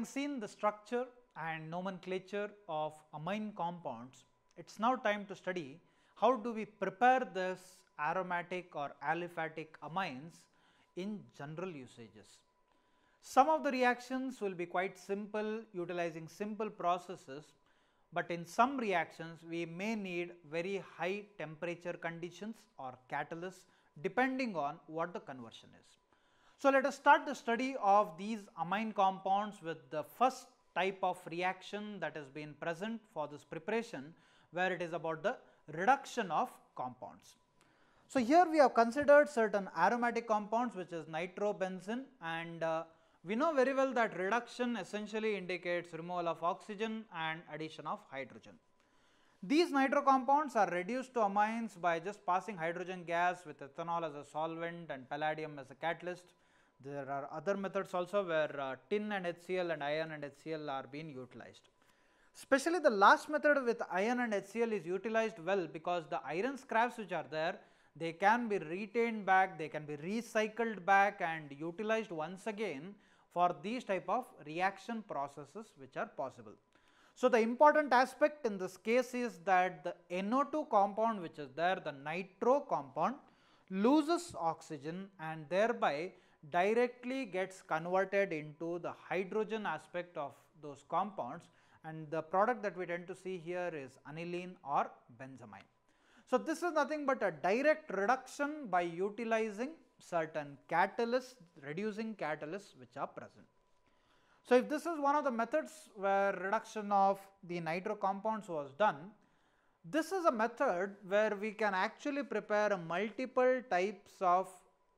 Having seen the structure and nomenclature of amine compounds, it is now time to study how do we prepare this aromatic or aliphatic amines in general usages. Some of the reactions will be quite simple utilizing simple processes, but in some reactions we may need very high temperature conditions or catalysts depending on what the conversion is. So, let us start the study of these amine compounds with the first type of reaction that has been present for this preparation where it is about the reduction of compounds. So, here we have considered certain aromatic compounds which is nitrobenzene and uh, we know very well that reduction essentially indicates removal of oxygen and addition of hydrogen. These nitro compounds are reduced to amines by just passing hydrogen gas with ethanol as a solvent and palladium as a catalyst. There are other methods also where uh, tin and HCl and iron and HCl are being utilized. Especially the last method with iron and HCl is utilized well because the iron scraps which are there they can be retained back, they can be recycled back and utilized once again for these type of reaction processes which are possible. So, the important aspect in this case is that the NO2 compound which is there the nitro compound loses oxygen and thereby directly gets converted into the hydrogen aspect of those compounds and the product that we tend to see here is aniline or benzamine. So, this is nothing but a direct reduction by utilizing certain catalysts, reducing catalysts which are present. So, if this is one of the methods where reduction of the nitro compounds was done, this is a method where we can actually prepare multiple types of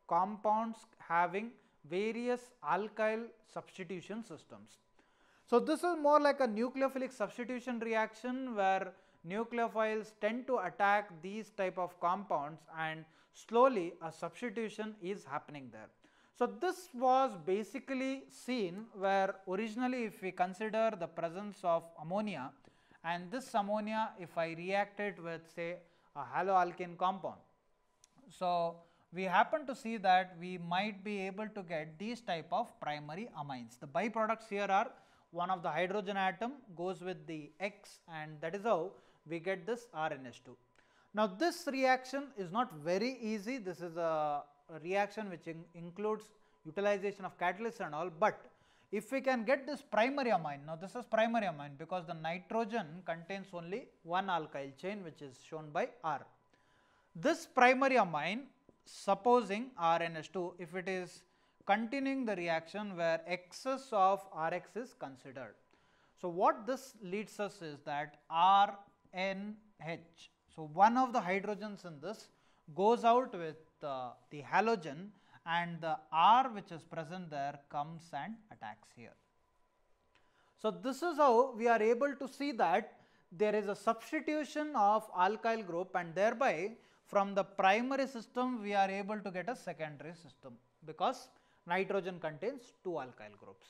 compounds having various alkyl substitution systems. So, this is more like a nucleophilic substitution reaction where nucleophiles tend to attack these type of compounds and slowly a substitution is happening there. So, this was basically seen where originally if we consider the presence of ammonia, and this ammonia if I react it with say a haloalkane compound. So, we happen to see that we might be able to get these type of primary amines. The byproducts here are one of the hydrogen atom goes with the X and that is how we get this RNH2. Now, this reaction is not very easy, this is a reaction which in includes utilization of catalyst and all, but if we can get this primary amine, now this is primary amine because the nitrogen contains only one alkyl chain which is shown by R. This primary amine supposing RNH2 if it is continuing the reaction where excess of Rx is considered. So, what this leads us is that RNH. So, one of the hydrogens in this goes out with uh, the halogen and the R which is present there comes and attacks here. So, this is how we are able to see that there is a substitution of alkyl group and thereby from the primary system we are able to get a secondary system because nitrogen contains two alkyl groups.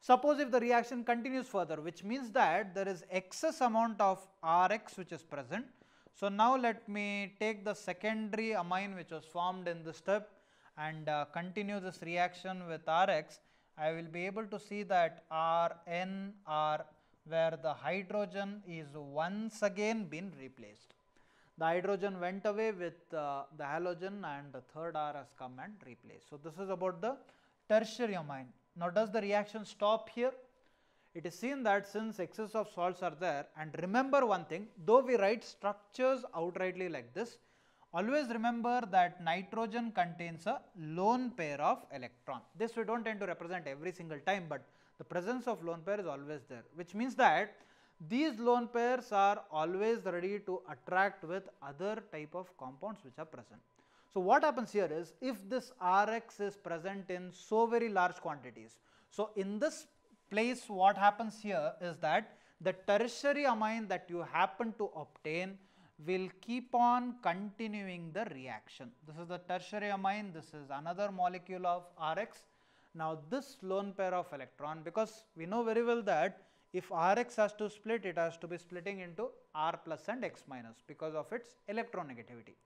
Suppose if the reaction continues further which means that there is excess amount of Rx which is present. So, now let me take the secondary amine which was formed in this step and uh, continue this reaction with Rx, I will be able to see that RnR where the hydrogen is once again been replaced. The hydrogen went away with uh, the halogen and the third R has come and replaced. So, this is about the tertiary amine. Now, does the reaction stop here? It is seen that since excess of salts are there and remember one thing though we write structures outrightly like this, Always remember that nitrogen contains a lone pair of electron. This we do not tend to represent every single time, but the presence of lone pair is always there, which means that these lone pairs are always ready to attract with other type of compounds which are present. So, what happens here is if this Rx is present in so very large quantities. So, in this place what happens here is that the tertiary amine that you happen to obtain will keep on continuing the reaction. This is the tertiary amine, this is another molecule of Rx. Now, this lone pair of electron because we know very well that if Rx has to split it has to be splitting into R plus and X minus because of its electronegativity.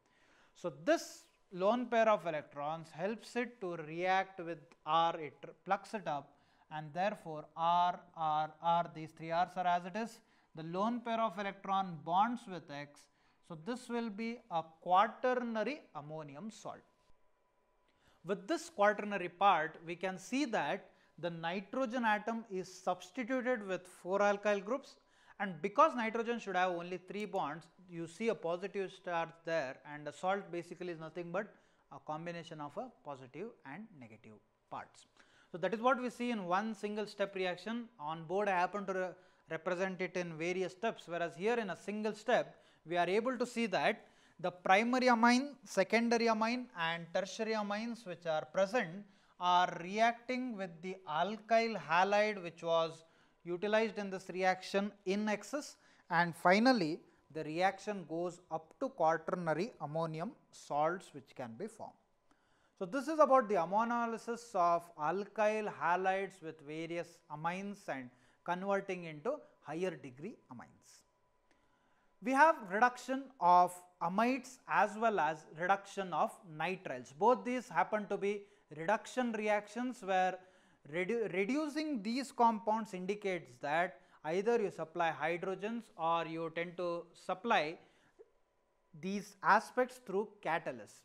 So, this lone pair of electrons helps it to react with R, it plucks it up and therefore, R, R, R these 3 R's are as it is. The lone pair of electron bonds with X so, this will be a quaternary ammonium salt. With this quaternary part, we can see that the nitrogen atom is substituted with 4 alkyl groups and because nitrogen should have only 3 bonds, you see a positive charge there and the salt basically is nothing but a combination of a positive and negative parts. So, that is what we see in one single step reaction on board I happen to re represent it in various steps whereas here in a single step we are able to see that the primary amine, secondary amine and tertiary amines which are present are reacting with the alkyl halide which was utilized in this reaction in excess and finally, the reaction goes up to quaternary ammonium salts which can be formed. So, this is about the ammonolysis of alkyl halides with various amines and converting into higher degree amines we have reduction of amides as well as reduction of nitriles. Both these happen to be reduction reactions where redu reducing these compounds indicates that either you supply hydrogens or you tend to supply these aspects through catalysts.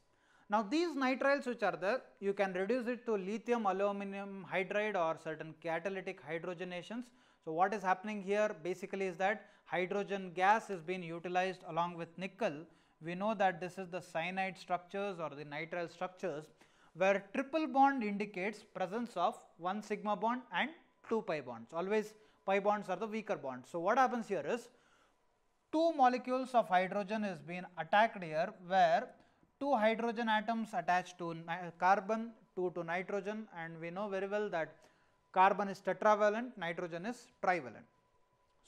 Now, these nitriles which are there you can reduce it to lithium aluminum hydride or certain catalytic hydrogenations. So, what is happening here basically is that hydrogen gas is being utilized along with nickel, we know that this is the cyanide structures or the nitrile structures where triple bond indicates presence of 1 sigma bond and 2 pi bonds. Always pi bonds are the weaker bonds. So, what happens here is two molecules of hydrogen is being attacked here where two hydrogen atoms attached to carbon, 2 to nitrogen and we know very well that carbon is tetravalent, nitrogen is trivalent.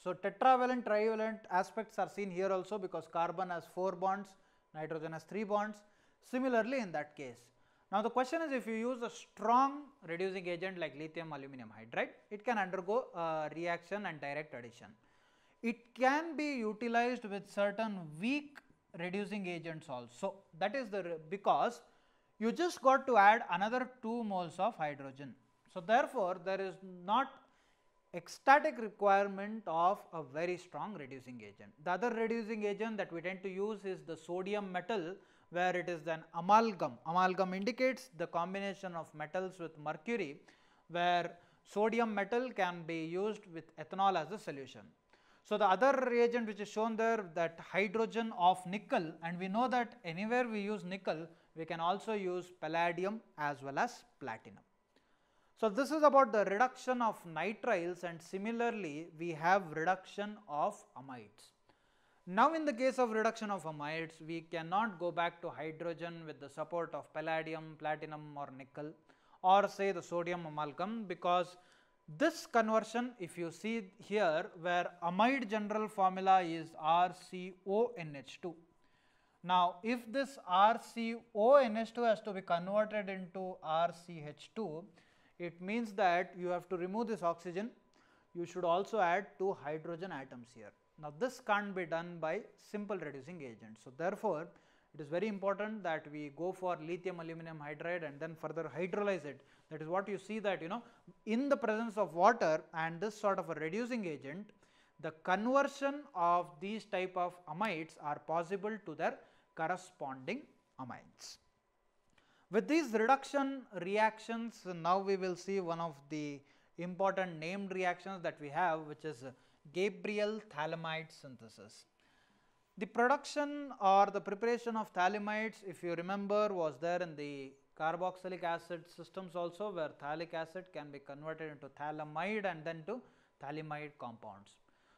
So, tetravalent trivalent aspects are seen here also because carbon has 4 bonds, nitrogen has 3 bonds similarly in that case. Now, the question is if you use a strong reducing agent like lithium aluminum hydride, it can undergo uh, reaction and direct addition. It can be utilized with certain weak reducing agents also that is the because you just got to add another 2 moles of hydrogen. So, therefore, there is not ecstatic requirement of a very strong reducing agent. The other reducing agent that we tend to use is the sodium metal where it is an amalgam. Amalgam indicates the combination of metals with mercury where sodium metal can be used with ethanol as a solution. So, the other reagent which is shown there that hydrogen of nickel and we know that anywhere we use nickel we can also use palladium as well as platinum. So, this is about the reduction of nitriles and similarly we have reduction of amides. Now, in the case of reduction of amides, we cannot go back to hydrogen with the support of palladium, platinum or nickel or say the sodium amalgam because this conversion if you see here where amide general formula is RCONH2. Now, if this RCONH2 has to be converted into RCH2, it means that you have to remove this oxygen, you should also add two hydrogen atoms here. Now, this can't be done by simple reducing agent. So, therefore, it is very important that we go for lithium aluminum hydride and then further hydrolyze it. That is what you see that you know in the presence of water and this sort of a reducing agent, the conversion of these type of amides are possible to their corresponding amines. With these reduction reactions, now we will see one of the important named reactions that we have which is Gabriel thalamide synthesis. The production or the preparation of thalamides if you remember was there in the carboxylic acid systems also where thalic acid can be converted into thalamide and then to thalamide compounds.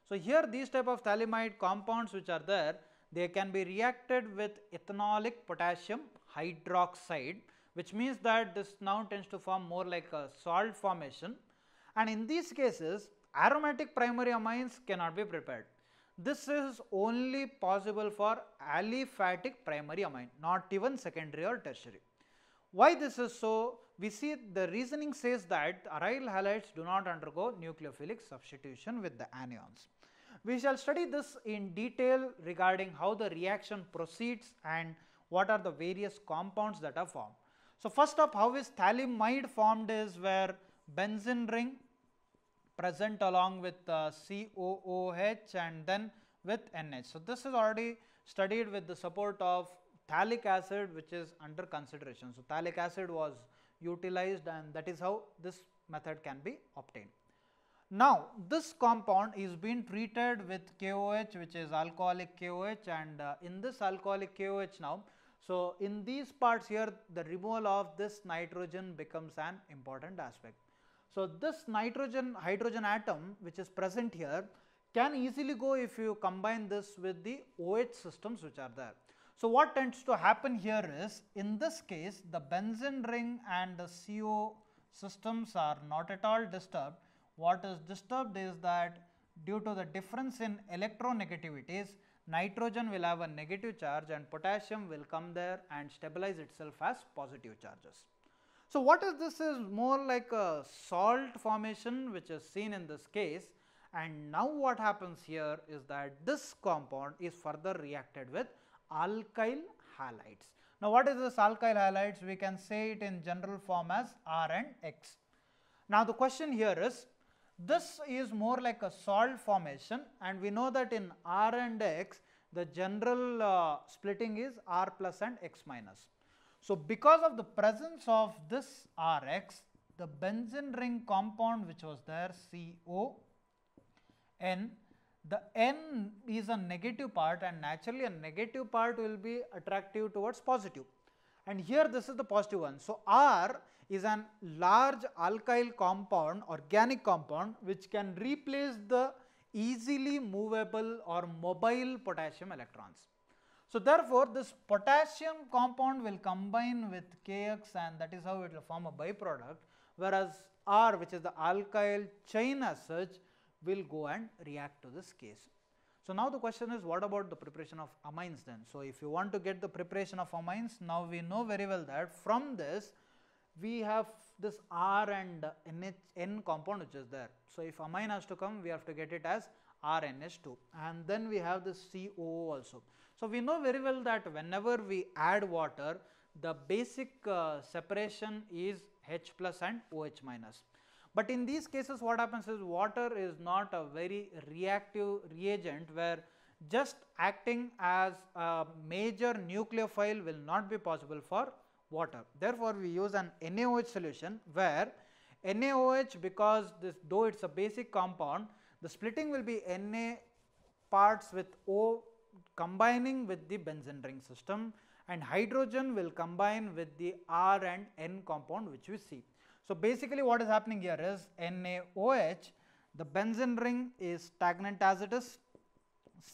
So, here these type of thalamide compounds which are there they can be reacted with ethanolic potassium hydroxide which means that this now tends to form more like a salt formation and in these cases aromatic primary amines cannot be prepared. This is only possible for aliphatic primary amine not even secondary or tertiary. Why this is so? We see the reasoning says that aryl halides do not undergo nucleophilic substitution with the anions. We shall study this in detail regarding how the reaction proceeds and what are the various compounds that are formed. So, first up how is thalamide formed is where benzene ring present along with uh, COOH and then with NH. So, this is already studied with the support of thalic acid which is under consideration. So, thalic acid was utilized and that is how this method can be obtained. Now, this compound is being treated with KOH which is alcoholic KOH and uh, in this alcoholic KOH now so, in these parts here the removal of this nitrogen becomes an important aspect. So, this nitrogen hydrogen atom which is present here can easily go if you combine this with the OH systems which are there. So, what tends to happen here is in this case the benzene ring and the CO systems are not at all disturbed. What is disturbed is that due to the difference in electronegativities nitrogen will have a negative charge and potassium will come there and stabilize itself as positive charges. So, what is this is more like a salt formation which is seen in this case and now what happens here is that this compound is further reacted with alkyl halides. Now, what is this alkyl halides? We can say it in general form as R and X. Now, the question here is this is more like a salt formation and we know that in R and X the general uh, splitting is R plus and X minus. So, because of the presence of this Rx the benzene ring compound which was there CO N the N is a negative part and naturally a negative part will be attractive towards positive and here this is the positive one. So, R is an large alkyl compound, organic compound which can replace the easily movable or mobile potassium electrons. So, therefore, this potassium compound will combine with Kx and that is how it will form a byproduct whereas R which is the alkyl chain as such will go and react to this case. So, now the question is what about the preparation of amines then? So, if you want to get the preparation of amines now we know very well that from this we have this R and NH, N compound which is there. So, if amine has to come, we have to get it as RNH2 and then we have this COO also. So, we know very well that whenever we add water, the basic uh, separation is H plus and OH minus. But in these cases what happens is water is not a very reactive reagent where just acting as a major nucleophile will not be possible for water. Therefore, we use an NaOH solution where NaOH because this though it is a basic compound the splitting will be Na parts with O combining with the benzene ring system and hydrogen will combine with the R and N compound which we see. So, basically what is happening here is NaOH the benzene ring is stagnant as it is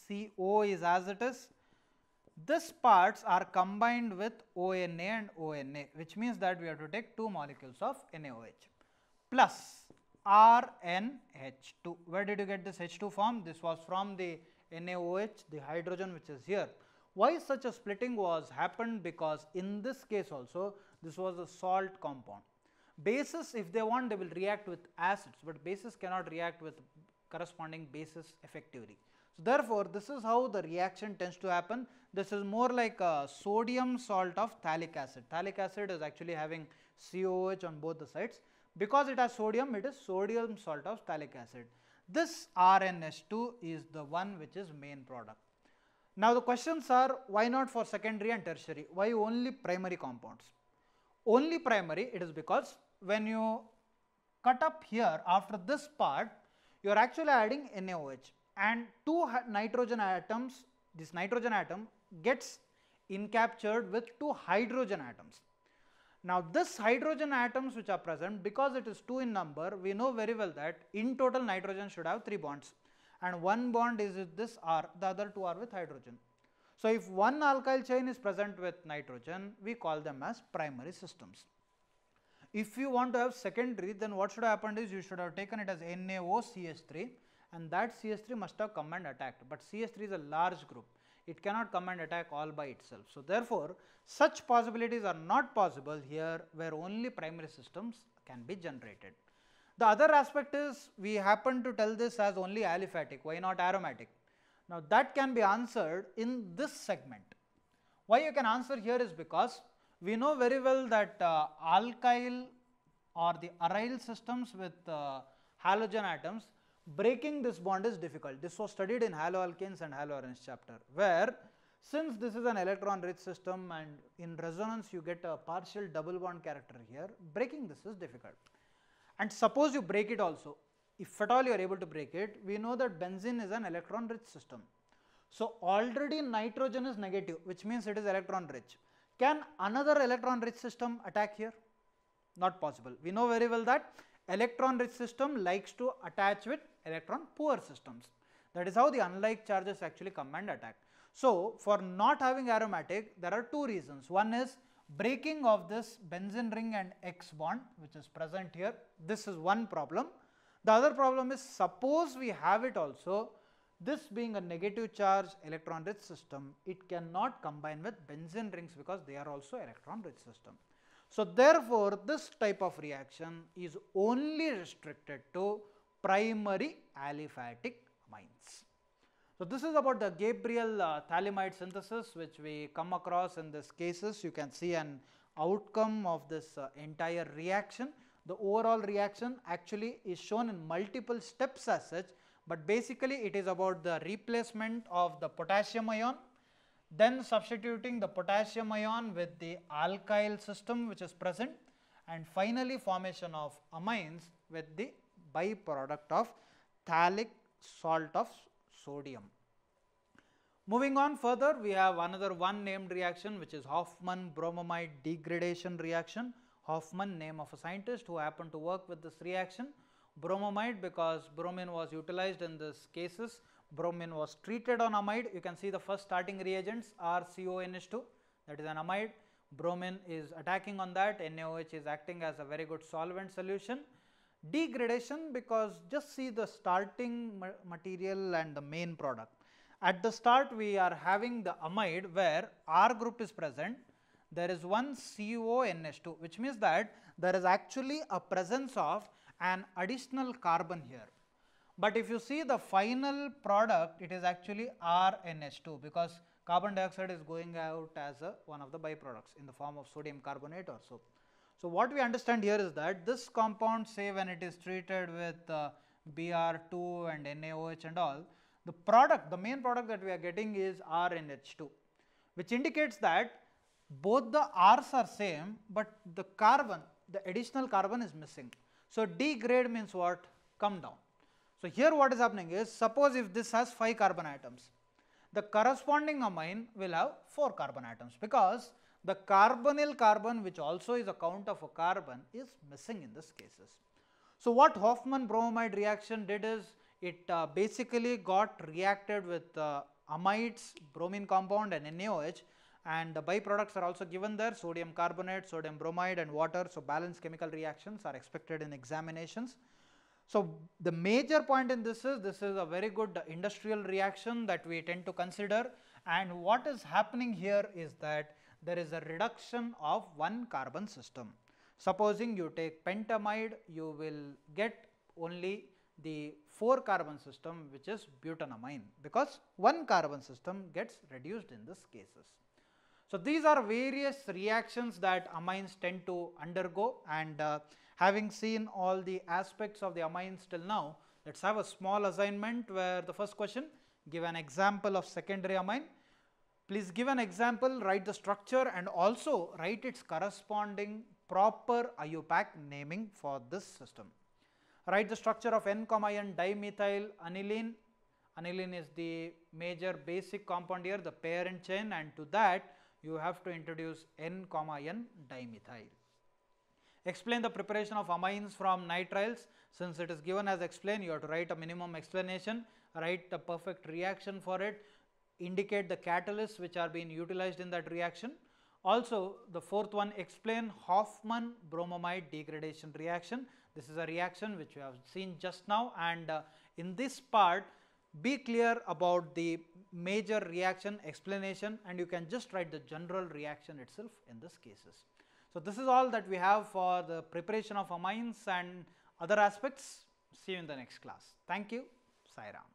CO is as it is these parts are combined with ONA and ONA which means that we have to take two molecules of NaOH plus RnH2. Where did you get this H2 form? This was from the NaOH, the hydrogen which is here. Why such a splitting was happened because in this case also this was a salt compound. Bases if they want they will react with acids, but bases cannot react with corresponding bases effectively. So, therefore, this is how the reaction tends to happen. This is more like a sodium salt of thalic acid. Thalic acid is actually having COH on both the sides. Because it has sodium, it is sodium salt of thalic acid. This RNS2 is the one which is main product. Now, the questions are why not for secondary and tertiary? Why only primary compounds? Only primary it is because when you cut up here after this part, you are actually adding NaOH and two nitrogen atoms this nitrogen atom gets encaptured with two hydrogen atoms. Now this hydrogen atoms which are present because it is 2 in number we know very well that in total nitrogen should have 3 bonds and one bond is with this R the other two are with hydrogen. So if one alkyl chain is present with nitrogen we call them as primary systems. If you want to have secondary then what should have happened is you should have taken it as NaOCH3 and that cs 3 must have come and attacked, but cs 3 is a large group. It cannot come and attack all by itself. So, therefore, such possibilities are not possible here where only primary systems can be generated. The other aspect is we happen to tell this as only aliphatic, why not aromatic? Now, that can be answered in this segment. Why you can answer here is because we know very well that uh, alkyl or the aryl systems with uh, halogen atoms breaking this bond is difficult. This was studied in haloalkanes and haloarenes chapter where since this is an electron rich system and in resonance you get a partial double bond character here, breaking this is difficult. And suppose you break it also, if at all you are able to break it, we know that benzene is an electron rich system. So, already nitrogen is negative which means it is electron rich. Can another electron rich system attack here? Not possible. We know very well that electron rich system likes to attach with electron poor systems. That is how the unlike charges actually come and attack. So, for not having aromatic, there are two reasons. One is breaking of this benzene ring and X bond which is present here. This is one problem. The other problem is suppose we have it also, this being a negative charge electron rich system, it cannot combine with benzene rings because they are also electron rich system. So, therefore, this type of reaction is only restricted to primary aliphatic amines. So, this is about the Gabriel uh, thalamide synthesis which we come across in this cases. You can see an outcome of this uh, entire reaction. The overall reaction actually is shown in multiple steps as such, but basically it is about the replacement of the potassium ion, then substituting the potassium ion with the alkyl system which is present and finally formation of amines with the byproduct of phthalic salt of sodium. Moving on further, we have another one named reaction which is Hoffman bromamide degradation reaction. Hoffman name of a scientist who happened to work with this reaction. Bromamide because bromine was utilized in this cases, bromine was treated on amide. You can see the first starting reagents are CONH2 that is an amide, bromine is attacking on that, NaOH is acting as a very good solvent solution Degradation because just see the starting material and the main product. At the start we are having the amide where R group is present, there is one CONH2 which means that there is actually a presence of an additional carbon here. But if you see the final product it is actually RNH2 because carbon dioxide is going out as a, one of the byproducts in the form of sodium carbonate or so. So, what we understand here is that this compound say when it is treated with uh, Br2 and NaOH and all, the product, the main product that we are getting is RNH2, which indicates that both the R's are same, but the carbon, the additional carbon is missing. So, degrade means what? Come down. So, here what is happening is suppose if this has 5 carbon atoms, the corresponding amine will have 4 carbon atoms because the carbonyl carbon which also is a count of a carbon is missing in this cases. So, what Hoffman bromide reaction did is it uh, basically got reacted with uh, amides, bromine compound and NaOH and the byproducts are also given there sodium carbonate, sodium bromide and water. So, balanced chemical reactions are expected in examinations. So, the major point in this is this is a very good industrial reaction that we tend to consider and what is happening here is that there is a reduction of one carbon system. Supposing you take pentamide, you will get only the 4 carbon system which is butanamine because 1 carbon system gets reduced in this cases. So, these are various reactions that amines tend to undergo and uh, having seen all the aspects of the amines till now, let us have a small assignment where the first question give an example of secondary amine Please give an example, write the structure and also write its corresponding proper IUPAC naming for this system. Write the structure of N comma N dimethyl aniline. Aniline is the major basic compound here, the parent chain and to that you have to introduce N comma N dimethyl. Explain the preparation of amines from nitriles. Since it is given as explain, you have to write a minimum explanation, write the perfect reaction for it, indicate the catalysts which are being utilized in that reaction. Also the fourth one explain Hoffman bromamide degradation reaction. This is a reaction which we have seen just now and uh, in this part be clear about the major reaction explanation and you can just write the general reaction itself in this cases. So, this is all that we have for the preparation of amines and other aspects. See you in the next class. Thank you. Sairam.